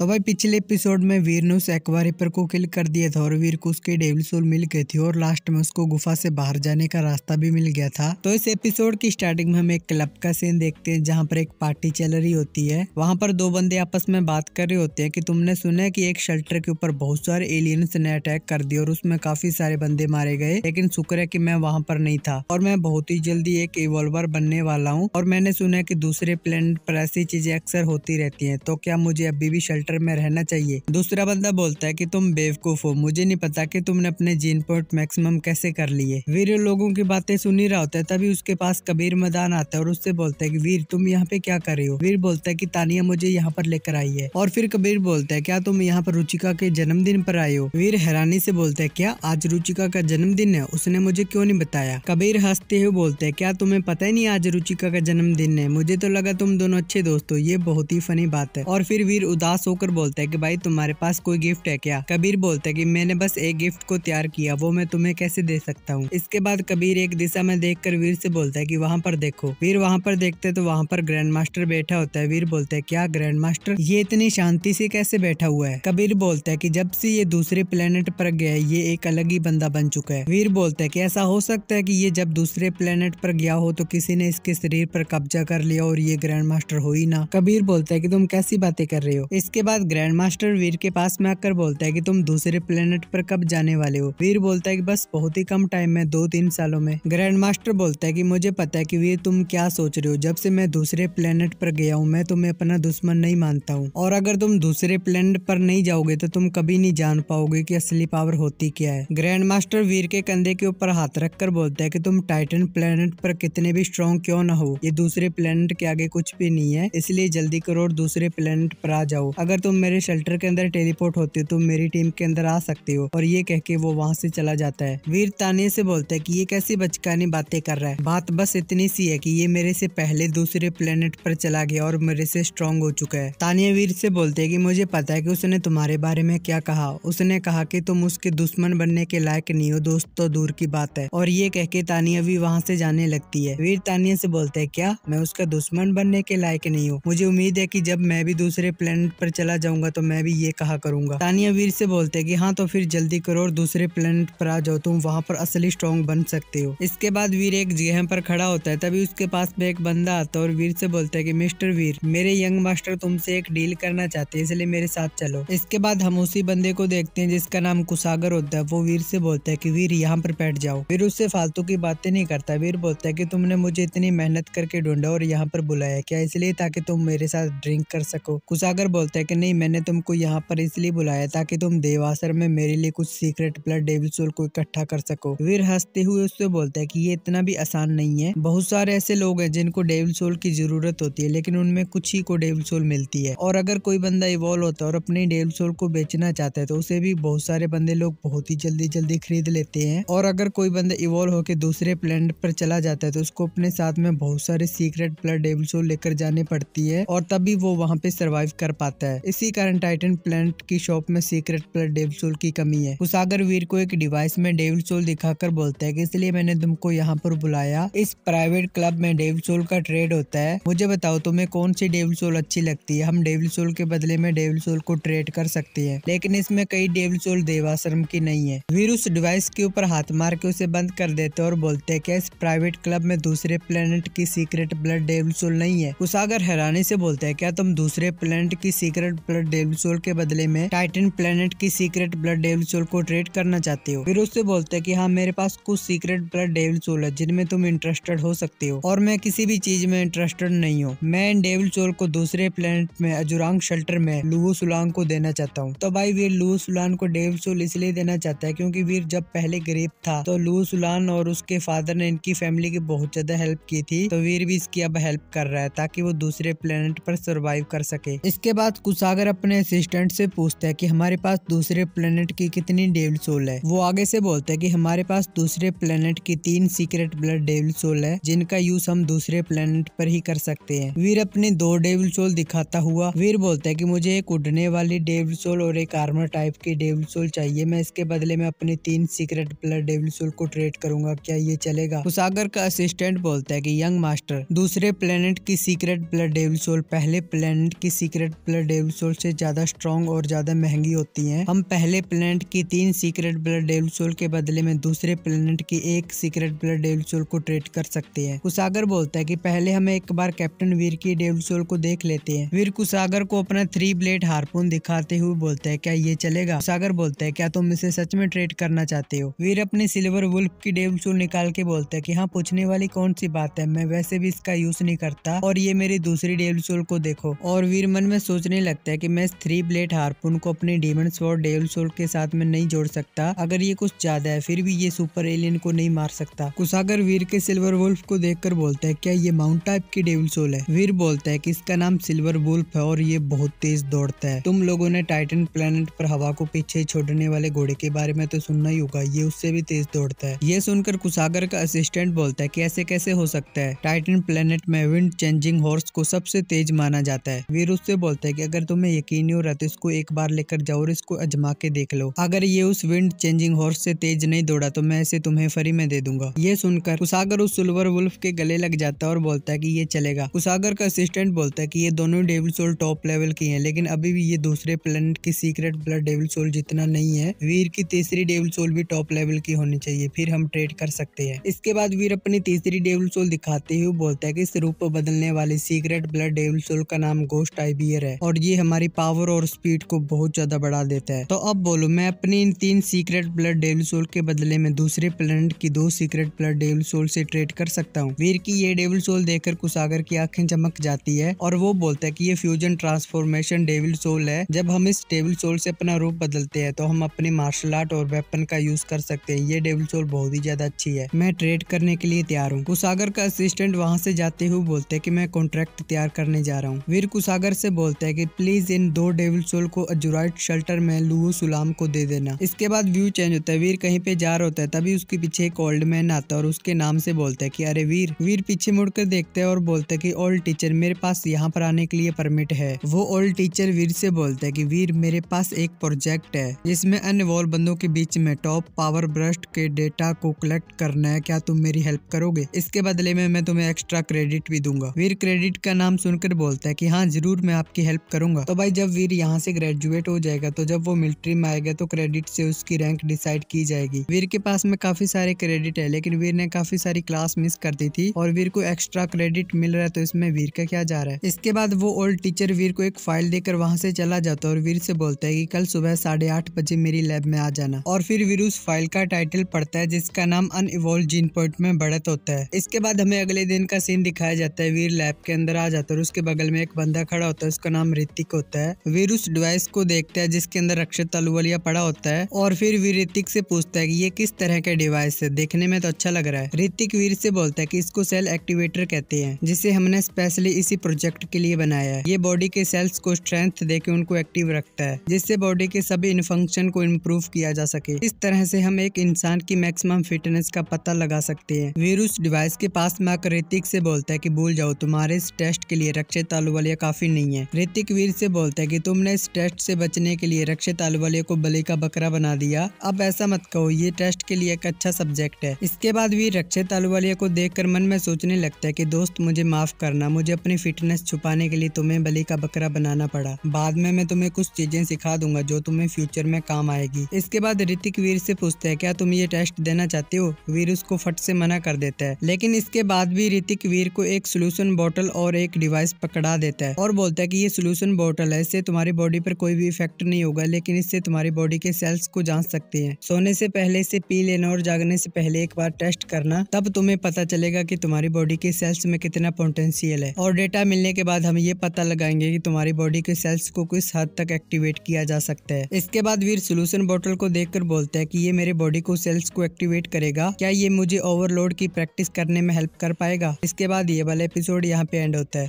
तो भाई पिछले एपिसोड में वीर ने उस एक्वारीपर को किल कर दिया था और वीर को उसके डेविल सोल मिल गए थे और लास्ट में उसको गुफा से बाहर जाने का रास्ता भी मिल गया था तो इस एपिसोड की स्टार्टिंग में हम एक क्लब का सीन देखते हैं जहाँ पर एक पार्टी चल रही होती है वहां पर दो बंदे आपस में बात कर रहे होते हैं की तुमने सुना है की एक शेल्टर के ऊपर बहुत सारे एलियंस ने अटैक कर दिया और उसमें काफी सारे बंदे मारे गए लेकिन शुक्र है की मैं वहाँ पर नहीं था और मैं बहुत ही जल्दी एक इवॉल्वर बनने वाला हूँ और मैंने सुना है की दूसरे प्लेनेट पर ऐसी चीजें अक्सर होती रहती है तो क्या मुझे अभी भी शेल्टर सेंटर में रहना चाहिए दूसरा बंदा बोलता है कि तुम बेवकूफ हो मुझे नहीं पता कि तुमने अपने जीन पॉइंट मैक्सिमम कैसे कर लिए वीर लोगों की बातें सुन ही रहा होता है तभी उसके पास कबीर मैदान आता है और उससे बोलता है की वीर तुम यहाँ पे क्या कर रहे हो वीर बोलता है की तानिया मुझे यहाँ पर लेकर आई है और फिर कबीर बोलता है क्या तुम यहाँ पर रुचिका के जन्मदिन पर आये हो वीर हैरानी से बोलता है क्या आज रुचिका का जन्मदिन है उसने मुझे क्यों नहीं बताया कबीर हंसते हुए बोलते हैं क्या तुम्हें पता ही नहीं आज रुचिका का जन्मदिन है मुझे तो लगा तुम दोनों अच्छे दोस्त हो ये बहुत ही फनी बात है और फिर वीर उदास हो होकर बोलता है कि भाई तुम्हारे पास कोई गिफ्ट है क्या कबीर बोलता है कि मैंने बस एक गिफ्ट को तैयार किया वो मैं तुम्हें कैसे दे सकता हूँ इसके बाद कबीर एक दिशा में देख कर वीर से बोलता है की वहाँ पर देखो वीर वहाँ पर देखते तो वहाँ पर ग्रैंड मास्टर बैठा होता है वीर बोलते है क्या ग्रैंड मास्टर ये इतनी शांति से कैसे बैठा हुआ है कबीर बोलता है की जब से ये दूसरे प्लेनेट पर गया ये एक अलग ही बंदा बन चुका है वीर बोलता है की ऐसा हो सकता है की ये जब दूसरे प्लेनेट पर गया हो तो किसी ने इसके शरीर पर कब्जा कर लिया और ये ग्रैंड मास्टर हो ही ना कबीर बोलता है की तुम कैसी बातें कर रहे हो इसके बाद ग्रैंड मास्टर वीर के पास में आकर बोलता है कि तुम दूसरे प्लेनेट पर कब जाने वाले हो वीर बोलता है कि बस बहुत ही कम टाइम में दो तीन सालों में ग्रैंड मास्टर बोलता है कि मुझे पता है कि वीर तुम क्या सोच रहे हो जब से मैं दूसरे प्लेनेट पर गया हूँ मैं तुम्हें अपना दुश्मन नहीं मानता हूँ और अगर तुम दूसरे प्लेनेट पर नहीं जाओगे तो तुम कभी नहीं जान पाओगे की असली पावर होती क्या है ग्रैंड मास्टर वीर के कंधे के ऊपर हाथ रख कर बोलता है की तुम टाइटन प्लेनेट पर कितने भी स्ट्रॉन्ग क्यों न हो ये दूसरे प्लेनेट के आगे कुछ भी नहीं है इसलिए जल्दी करो और दूसरे प्लेनेट पर आ जाओ अगर अगर तुम मेरे शेल्टर के अंदर टेलीपोर्ट हो तुम मेरी टीम के अंदर आ सकते हो और ये कह के वो वहाँ से चला जाता है वीर ताने से बोलता है की ये कैसी बचकानी बातें कर रहा है बात बस इतनी सी है की ये मेरे से पहले दूसरे प्लेनेट पर चला गया और मेरे से स्ट्रॉन्ग हो चुका है तानिया वीर से बोलते है की मुझे पता है की उसने तुम्हारे बारे में क्या कहा उसने कहा की तुम उसके दुश्मन बनने के लायक नहीं हो दोस्त तो दूर की बात है और ये कह के तानिया भी वहाँ से जाने लगती है वीर तानिया से बोलते है क्या मैं उसका दुश्मन बनने के लायक नहीं हूँ मुझे उम्मीद है की जब मैं भी दूसरे प्लेनेट पर चला चला जाऊंगा तो मैं भी ये कहा करूंगा तानिया वीर से बोलते कि हाँ तो फिर जल्दी करो और दूसरे प्लेनेट पर आ जाओ तुम वहाँ पर असली स्ट्रॉन्ग बन सकते हो इसके बाद वीर एक जगह पर खड़ा होता है तभी उसके पास में एक बंदा आता है और वीर से बोलता है की मिस्टर वीर मेरे यंग मास्टर तुमसे एक डील करना चाहते है इसलिए मेरे साथ चलो इसके बाद हम उसी बंदे को देखते हैं जिसका नाम कुसागर होता है वो वीर से बोलता है की वीर यहाँ पर बैठ जाओ वीर उससे फालतू की बातें नहीं करता वीर बोलता है की तुमने मुझे इतनी मेहनत करके ढूंढा और यहाँ पर बुलाया क्या इसलिए ताकि तुम मेरे साथ ड्रिंक कर सको कुसागर बोलता है कि नहीं मैंने तुमको यहाँ पर इसलिए बुलाया ताकि तुम देवासर में मेरे लिए कुछ सीक्रेट ब्लड डेविल सोल को इकट्ठा कर सको वीर हंसते हुए उससे बोलता है कि ये इतना भी आसान नहीं है बहुत सारे ऐसे लोग हैं जिनको डेविल सोल की जरूरत होती है लेकिन उनमें कुछ ही को डेविल सोल मिलती है और अगर कोई बंदा इवॉल्व होता है और अपने डेविल सोल को बेचना चाहता है तो उसे भी बहुत सारे बंदे लोग बहुत ही जल्दी जल्दी खरीद लेते हैं और अगर कोई बंदा इवॉल्व होकर दूसरे प्लेनेट पर चला जाता है तो उसको अपने साथ में बहुत सारे सीक्रेट ब्लड डेविल सोल लेकर जानी पड़ती है और तभी वो वहाँ पे सर्वाइव कर पाता है है इसी कारण टाइटन प्लानट की शॉप में सीक्रेट प्लेट डेविल सोल की कमी है कुसागर वीर को एक डिवाइस में डेविल सोल दिखाकर बोलते है कि इसलिए मैंने तुमको यहाँ पर बुलाया इस प्राइवेट क्लब में डेविल सोल का ट्रेड होता है मुझे बताओ तुम्हें कौन सी डेविल सोल अच्छी लगती है हम डेविल सोल के बदले में डेविल सोल को ट्रेड कर सकते हैं लेकिन इसमें कई डेविल सोल देवाश्रम की नहीं है वीर उस डिवाइस के ऊपर हाथ मार के उसे बंद कर देते और बोलते है की इस प्राइवेट क्लब में दूसरे प्लेनेट की सीक्रेट ब्लड डेविल सोल नहीं है कुसागर हैरानी से बोलते हैं क्या तुम दूसरे प्लेनेट की सीक्रेट सीक्रेट ब्लड डेविल के बदले में टाइटन प्लेनेट की सीक्रेट ब्लड डेविल को ट्रेड करना चाहते हो फिर उससे बोलते हैं कि हाँ मेरे पास कुछ सीक्रेट ब्लड डेविल सोल है जिनमें तुम इंटरेस्टेड हो सकते हो और मैं किसी भी चीज में इंटरेस्टेड नहीं हूँ मैं इन डेविल सोल को दूसरे प्लेनेट में अजुरांग शेल्टर में लुहू सुलांग को देना चाहता हूँ तो भाई वीर लुहू सुलान को डेविल सोल इसलिए देना चाहता है क्योंकि वीर जब पहले गरीब था तो लुहू सुलान और उसके फादर ने इनकी फैमिली की बहुत ज्यादा हेल्प की थी तो वीर भी इसकी अब हेल्प कर रहा है ताकि वो दूसरे प्लेनेट पर सर्वाइव कर सके इसके बाद कुछ सागर अपने असिस्टेंट से पूछता है कि हमारे पास दूसरे प्लेनेट की कितनी डेविल सोल है वो आगे से बोलता है कि हमारे पास दूसरे प्लेनेट की तीन सीक्रेट ब्लड डेविल सोल है जिनका यूज हम दूसरे प्लेनेट पर ही कर सकते हैं वीर अपनी दो डेविल सोल दिखाता हुआ वीर बोलता है की मुझे एक उड़ने वाली डेविल सोल और एक आर्मर टाइप की डेविल सोल चाहिए मैं इसके बदले में अपने तीन सीक्रेट ब्लड डेविल सोल को ट्रेड करूंगा क्या ये चलेगा उसागर का असिस्टेंट बोलता है की यंग मास्टर दूसरे प्लेनेट की सीक्रेट ब्लड डेविल सोल पहले प्लेनेट की secret blood devil devil soul से ज्यादा स्ट्रॉन्ग और ज्यादा महंगी होती हैं हम पहले प्लेनेट की तीन सीक्रेट ब्लड डेविल सोल के बदले में दूसरे प्लेनेट की एक सीक्रेट ब्लड डेविल सोल को ट्रेड कर सकते हैं कुसागर बोलता है की पहले हमें एक बार कैप्टन वीर की डेविल सोल को देख लेते हैं वीर कुसागर को अपना थ्री ब्लेड हारपून दिखाते हुए बोलते हैं क्या ये चलेगा कुसागर बोलते हैं क्या तुम इसे सच में ट्रेड करना चाहते हो वीर अपने सिल्वर वुल्फ की डेविल सोल निकाल के बोलते हैं की हाँ पूछने वाली कौन सी बात है मैं वैसे भी इसका यूज नहीं करता और ये मेरी दूसरी डेविल सोल को देखो और वीर मन में सोचने लगता सकता है कि मैं इस थ्री ब्लेड हारपून को अपने डेमन स्वॉर्ड डेवल सोल के साथ में नहीं जोड़ सकता अगर ये कुछ ज्यादा है फिर भी ये सुपर एलियन को नहीं मार सकता कुसागर वीर के सिल्वर वुल्फ को देख बोलता है क्या ये माउंट टाइप की डेवल सोल है वीर बोलता है की इसका नाम सिल्वर वुल्फ है और ये बहुत तेज दौड़ता है तुम लोगों ने टाइटन प्लेनेट पर हवा को पीछे छोड़ने वाले घोड़े के बारे में तो सुनना ही होगा ये उससे भी तेज दौड़ता है ये सुनकर कुसागर का असिस्टेंट बोलता है कि ऐसे कैसे हो सकता है टाइटन प्लेनेट में विंड चेंजिंग हॉर्स को सबसे तेज माना जाता है वीर उससे बोलता है कि अगर तुम्हें यकीन हो रहा तो इसको एक बार लेकर जाओ और इसको अजमा के देख लो अगर ये उस विंड चेंजिंग हॉर्स से तेज नहीं दौड़ा तो मैं इसे तुम्हें फ्री में दे दूंगा ये सुनकर कुसागर उस सिल्वर वुल्फ के गले लग जाता है और बोलता है की ये चलेगा कुसागर का असिस्टेंट बोलता है की ये दोनों डेविल सोल टॉप लेवल की है लेकिन अभी भी ये दूसरे प्लेनेट की सीक्रेट ब्लड डेविल सोल जितना नहीं है वीर की तीसरी डेविल सोल भी टॉप लेवल की होनी चाहिए फिर हम ट्रेड कर सकते हैं इसके बाद वीर अपनी तीसरी डेविल सोल दिखाते हुए बोलता है की इस रूप बदलने वाली सीक्रेट ब्लड डेविल सोल का नाम गोस्ट आईबियर है और ये हमारी पावर और स्पीड को बहुत ज्यादा बढ़ा देता है तो अब बोलो मैं अपनी इन तीन सीक्रेट ब्लड डेविल सोल के बदले में दूसरे प्लेनेट की दो सीक्रेट ब्लड डेविल सोल से ट्रेड कर सकता हूँ वीर की ये डेविल सोल देखकर कुसागर की आंखें चमक जाती है और वो बोलता है की ये फ्यूजन ट्रांसफॉर्मेशन डेविल सोल है जब हम इस डेविल सोल से अपना रूप बदलते हैं तो हम अपने मार्शल आर्ट और वेपन का यूज कर सकते हैं ये डेविल सोल बहुत ही ज्यादा अच्छी है मैं ट्रेड करने के लिए तैयार हूँ कुसागर का असिस्टेंट वहाँ से जाते हुए बोलते हैं की मैं कॉन्ट्रैक्ट तैयार करने जा रहा हूँ वीर कुसागर से बोलता है कि प्लीज इन दो डेविल सोल को अजुराइट शेल्टर में लुओ सुलाम को दे देना इसके बाद व्यू चेंज होता है वीर कहीं पे जा रहा होता है तभी उसके पीछे एक ओल्ड मैन आता है और उसके नाम से बोलता है की अरे वीर वीर पीछे मुड़कर देखते है और बोलते है की ओल्ड टीचर मेरे पास यहाँ पर आने के लिए परमिट है वो ओल्ड टीचर वीर से बोलते है की वीर मेरे पास एक प्रोजेक्ट है जिसमे अन्य वॉल बंदों के बीच में टॉप पावर ब्रस्ट के डेटा को कलेक्ट करना है क्या तुम मेरी हेल्प करोगे इसके बदले में मैं तुम्हें एक्स्ट्रा क्रेडिट भी दूंगा वीर क्रेडिट का नाम सुनकर बोलता है की हाँ जरूर मैं आपकी हेल्प करूँ करूंगा तो भाई जब वीर यहाँ से ग्रेजुएट हो जाएगा तो जब वो मिलिट्री में आएगा तो क्रेडिट से उसकी रैंक डिसाइड की जाएगी वीर के पास में काफी सारे क्रेडिट है लेकिन वीर ने काफी सारी क्लास मिस कर दी थी और वीर को एक्स्ट्रा क्रेडिट मिल रहा है तो इसमें वीर का क्या जा रहा है इसके बाद वो ओल्ड टीचर वीर को एक फाइल देकर वहाँ से चला जाता है और वीर से बोलता है की कल सुबह साढ़े आठ बजे मेरी लैब में आ जाना और फिर वीर उस फाइल का टाइटल पढ़ता है जिसका नाम अन इवॉल्व जीन पॉइंट में बढ़त होता है इसके बाद हमें अगले दिन का सीन दिखाया जाता है वीर लैब के अंदर आ जाता है और उसके बगल में एक बंदा खड़ा होता है उसका नाम रित वीरेतिक होता है वीर उस डिवाइस को देखता है जिसके अंदर रक्षित तालुवालिया पड़ा होता है और फिर वीर ऋतिक से पूछता है कि ये किस तरह का डिवाइस है देखने में तो अच्छा लग रहा है ऋतिक वीर से बोलता है कि इसको सेल एक्टिवेटर कहते हैं जिसे हमने स्पेशली इसी प्रोजेक्ट के लिए बनाया है ये बॉडी के सेल्स को स्ट्रेंथ दे उनको एक्टिव रखता है जिससे बॉडी के सभी इनफंक्शन फंक्शन को इम्प्रूव किया जा सके इस तरह से हम एक इंसान की मैक्सिमम फिटनेस का पता लगा सकते हैं वीर उस डिवाइस के पास आकर ऋतिक से बोलता है की भूल जाओ तुम्हारे इस टेस्ट के लिए रक्षित आलू वालिया काफी नहीं है ऋतिक वीर फिर से बोलता है कि तुमने इस टेस्ट से बचने के लिए रक्षित आलवालिया को बलि का बकरा बना दिया अब ऐसा मत कहो ये टेस्ट के लिए एक अच्छा सब्जेक्ट है इसके बाद वीर रक्षित आलूवालिया को देख मन में सोचने लगता है की दोस्त मुझे माफ करना मुझे अपनी फिटनेस छुपाने के लिए तुम्हें बली का बकरा बनाना पड़ा बाद में मैं तुम्हें कुछ चीजें सिखा दूंगा जो तुम्हें फ्यूचर में काम आएगी इसके बाद ऋतिक वीर से पूछते है क्या तुम ये टेस्ट देना चाहते हो वीर उसको फट से मना कर देता है लेकिन इसके बाद भी ऋतिक वीर को एक सोल्यूशन बॉटल और एक डिवाइस पकड़ा देता है और बोलता है की ये सोल्यूशन बॉटल है इससे तुम्हारी बॉडी पर कोई भी इफेक्ट नहीं होगा लेकिन इससे तुम्हारी बॉडी के सेल्स को जांच सकते हैं सोने से पहले इसे पी लेना और जागने से पहले एक बार टेस्ट करना तब तुम्हें पता चलेगा कि तुम्हारी बॉडी के सेल्स में कितना पोटेंशियल है और डेटा मिलने के बाद हम ये पता लगाएंगे की तुम्हारी बॉडी के सेल्स को किस हद तक एक्टिवेट किया जा सकता है इसके बाद वीर सोल्यूशन बॉटल को देख बोलते हैं की ये मेरे बॉडी को सेल्स को एक्टिवेट करेगा क्या ये मुझे ओवरलोड की प्रैक्टिस करने में हेल्प कर पाएगा इसके बाद ये वाला एपिसोड यहाँ पे एंड होता है